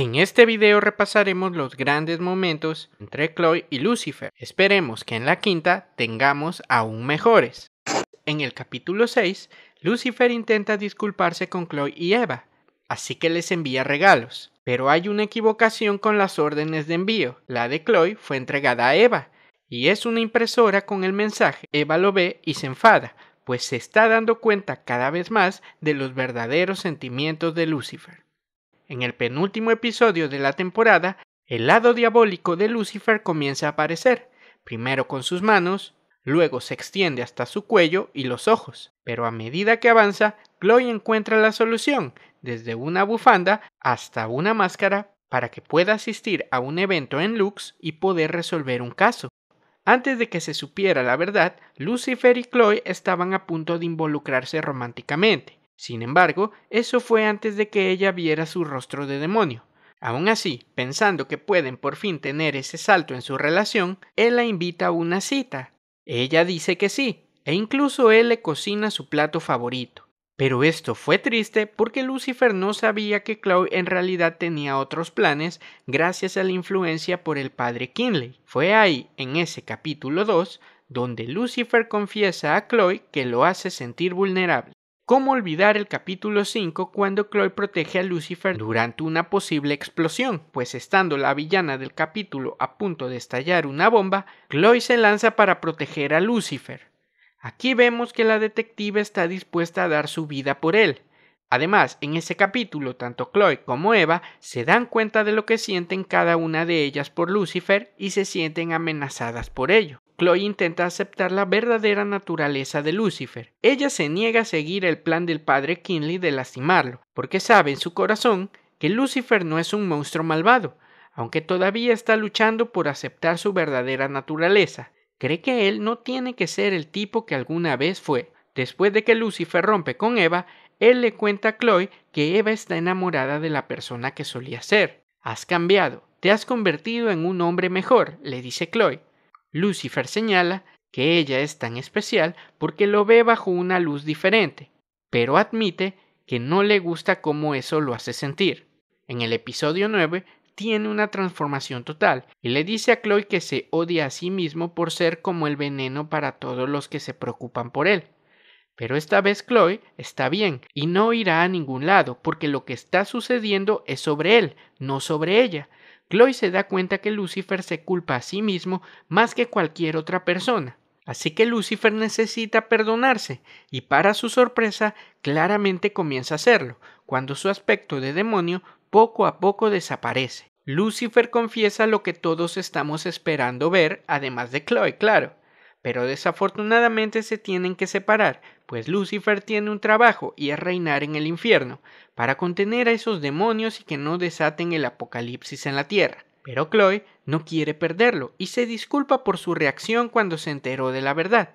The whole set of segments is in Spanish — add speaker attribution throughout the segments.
Speaker 1: En este video repasaremos los grandes momentos entre Chloe y Lucifer. Esperemos que en la quinta tengamos aún mejores. En el capítulo 6, Lucifer intenta disculparse con Chloe y Eva, así que les envía regalos. Pero hay una equivocación con las órdenes de envío. La de Chloe fue entregada a Eva, y es una impresora con el mensaje. Eva lo ve y se enfada, pues se está dando cuenta cada vez más de los verdaderos sentimientos de Lucifer. En el penúltimo episodio de la temporada, el lado diabólico de Lucifer comienza a aparecer, primero con sus manos, luego se extiende hasta su cuello y los ojos, pero a medida que avanza, Chloe encuentra la solución, desde una bufanda hasta una máscara, para que pueda asistir a un evento en Lux y poder resolver un caso. Antes de que se supiera la verdad, Lucifer y Chloe estaban a punto de involucrarse románticamente. Sin embargo, eso fue antes de que ella viera su rostro de demonio. Aún así, pensando que pueden por fin tener ese salto en su relación, él la invita a una cita. Ella dice que sí, e incluso él le cocina su plato favorito. Pero esto fue triste porque Lucifer no sabía que Chloe en realidad tenía otros planes gracias a la influencia por el padre Kinley. Fue ahí, en ese capítulo 2, donde Lucifer confiesa a Chloe que lo hace sentir vulnerable. ¿Cómo olvidar el capítulo 5 cuando Chloe protege a Lucifer durante una posible explosión? Pues estando la villana del capítulo a punto de estallar una bomba, Chloe se lanza para proteger a Lucifer. Aquí vemos que la detective está dispuesta a dar su vida por él. Además, en ese capítulo, tanto Chloe como Eva se dan cuenta de lo que sienten cada una de ellas por Lucifer y se sienten amenazadas por ello. Chloe intenta aceptar la verdadera naturaleza de Lucifer. Ella se niega a seguir el plan del padre Kinley de lastimarlo, porque sabe en su corazón que Lucifer no es un monstruo malvado, aunque todavía está luchando por aceptar su verdadera naturaleza. Cree que él no tiene que ser el tipo que alguna vez fue. Después de que Lucifer rompe con Eva, él le cuenta a Chloe que Eva está enamorada de la persona que solía ser. Has cambiado, te has convertido en un hombre mejor, le dice Chloe. Lucifer señala que ella es tan especial porque lo ve bajo una luz diferente, pero admite que no le gusta cómo eso lo hace sentir. En el episodio 9 tiene una transformación total y le dice a Chloe que se odia a sí mismo por ser como el veneno para todos los que se preocupan por él. Pero esta vez Chloe está bien y no irá a ningún lado porque lo que está sucediendo es sobre él, no sobre ella, Chloe se da cuenta que Lucifer se culpa a sí mismo más que cualquier otra persona. Así que Lucifer necesita perdonarse, y para su sorpresa, claramente comienza a hacerlo, cuando su aspecto de demonio poco a poco desaparece. Lucifer confiesa lo que todos estamos esperando ver, además de Chloe, claro, pero desafortunadamente se tienen que separar, pues Lucifer tiene un trabajo y es reinar en el infierno, para contener a esos demonios y que no desaten el apocalipsis en la tierra. Pero Chloe no quiere perderlo y se disculpa por su reacción cuando se enteró de la verdad.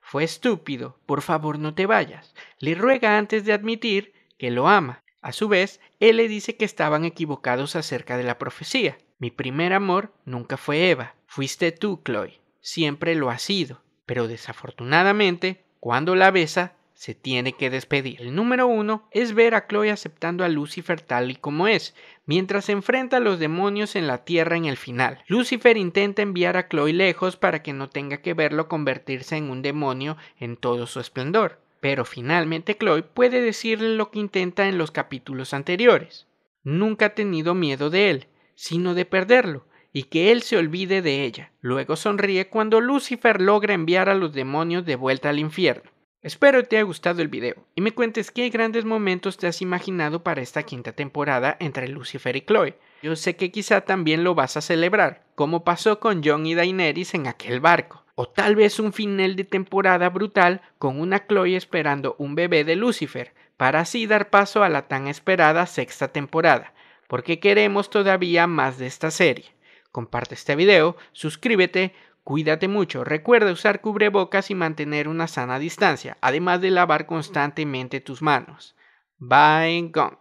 Speaker 1: Fue estúpido, por favor no te vayas. Le ruega antes de admitir que lo ama. A su vez, él le dice que estaban equivocados acerca de la profecía. Mi primer amor nunca fue Eva, fuiste tú, Chloe siempre lo ha sido, pero desafortunadamente, cuando la besa, se tiene que despedir. El número uno es ver a Chloe aceptando a Lucifer tal y como es, mientras se enfrenta a los demonios en la Tierra en el final. Lucifer intenta enviar a Chloe lejos para que no tenga que verlo convertirse en un demonio en todo su esplendor. Pero finalmente Chloe puede decirle lo que intenta en los capítulos anteriores. Nunca ha tenido miedo de él, sino de perderlo, y que él se olvide de ella. Luego sonríe cuando Lucifer logra enviar a los demonios de vuelta al infierno. Espero te haya gustado el video y me cuentes qué grandes momentos te has imaginado para esta quinta temporada entre Lucifer y Chloe. Yo sé que quizá también lo vas a celebrar, como pasó con John y Daenerys en aquel barco. O tal vez un final de temporada brutal con una Chloe esperando un bebé de Lucifer, para así dar paso a la tan esperada sexta temporada, porque queremos todavía más de esta serie. Comparte este video, suscríbete, cuídate mucho, recuerda usar cubrebocas y mantener una sana distancia, además de lavar constantemente tus manos. Bye, gong.